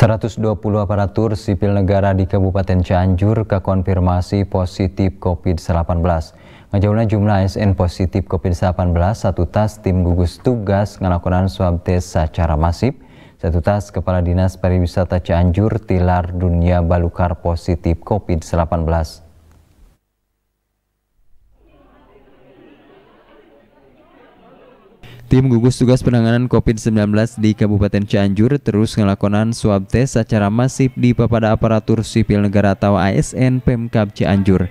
120 aparatur sipil negara di Kabupaten Cianjur kekonfirmasi positif COVID-19. Ngejauhnya jumlah ASN positif COVID-19, satu tas tim gugus tugas ngelakonan swab tes secara masif, satu tas Kepala Dinas Pariwisata Cianjur Tilar Dunia Balukar positif COVID-19. Tim gugus tugas penanganan COVID-19 di Kabupaten Cianjur terus melakukan swab tes secara masif di kepada aparatur sipil negara atau ASN Pemkab Cianjur.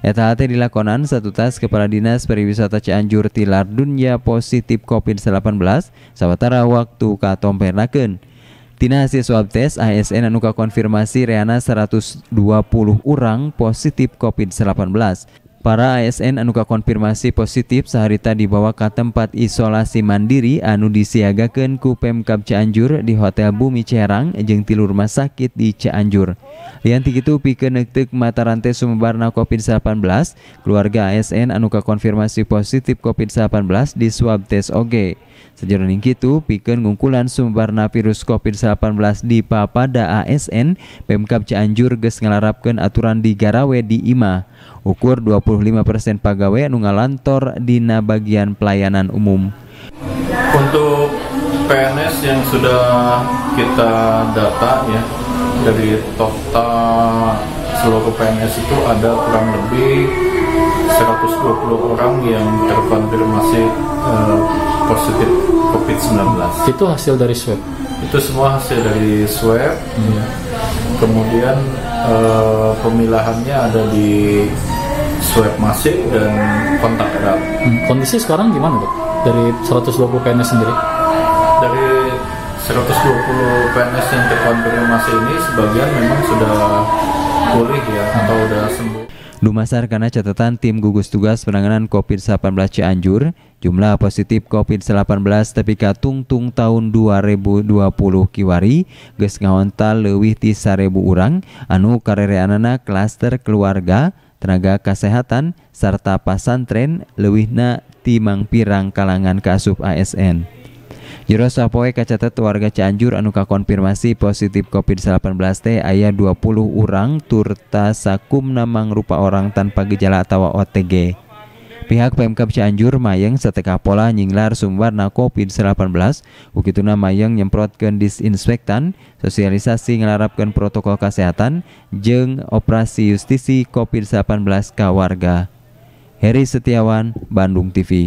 Eta dilakonan satu tas Kepala Dinas Pariwisata Cianjur tilar dunia positif COVID-19 sementara waktu pernaken. Tina hasil swab tes ASN anuka konfirmasi reana 120 orang positif COVID-19. Para ASN anu konfirmasi positif seharita dibawa ke tempat isolasi mandiri anu disiagakan ku Pemkap Cianjur di Hotel Bumi Cerang jeng tilu rumah sakit di Cianjur. Lianti itu pikir nektik mata rantai sumbarna COVID-19, keluarga ASN anu konfirmasi positif COVID-19 di swab tes Okay. Sejaroning itu, pikeun ngungkulan sumbarna virus COVID-19 di Papada ASN, Pemkap Cianjur ges ngelarapkan aturan di Garawe di Ima. Ukur 25% pegawai nu ngalantor dina bagian pelayanan umum. Untuk PNS yang sudah kita data ya dari total seluruh PNS itu ada kurang lebih 120 orang yang terkonfirmasi eh, positif COVID-19. Itu hasil dari swab. Itu semua hasil dari swab. Hmm. Kemudian uh, pemilahannya ada di swab masif dan kontak erat. Hmm. Kondisi sekarang gimana, Dok? Dari 120 PNS sendiri? Dari 120 PNS yang terkonfirmasi ini sebagian memang sudah pulih ya hmm. atau sudah sembuh. Dumasar karena catatan tim gugus tugas penanganan COVID-19 Cianjur, jumlah positif COVID-19 tapi katungtung tahun 2020 kiwari, ges ngawontal lewih ti sarebu orang. anu anak klaster keluarga, tenaga kesehatan, serta pasantren lewihna timang pirang kalangan kasub ASN. Jero sapoe kacatet warga Cianjur anuka konfirmasi positif COVID-19 teh ayah 20 orang turta namang rupa orang tanpa gejala atau OTG. Pihak PMK Cianjur Mayang seteka pola nyinglar sumber na COVID-19, ukituna Mayeng nyemprotkan disinfektan, sosialisasi ngelarapkan protokol kesehatan, jeng operasi justisi COVID-19 ke warga. Heri Setiawan, Bandung TV.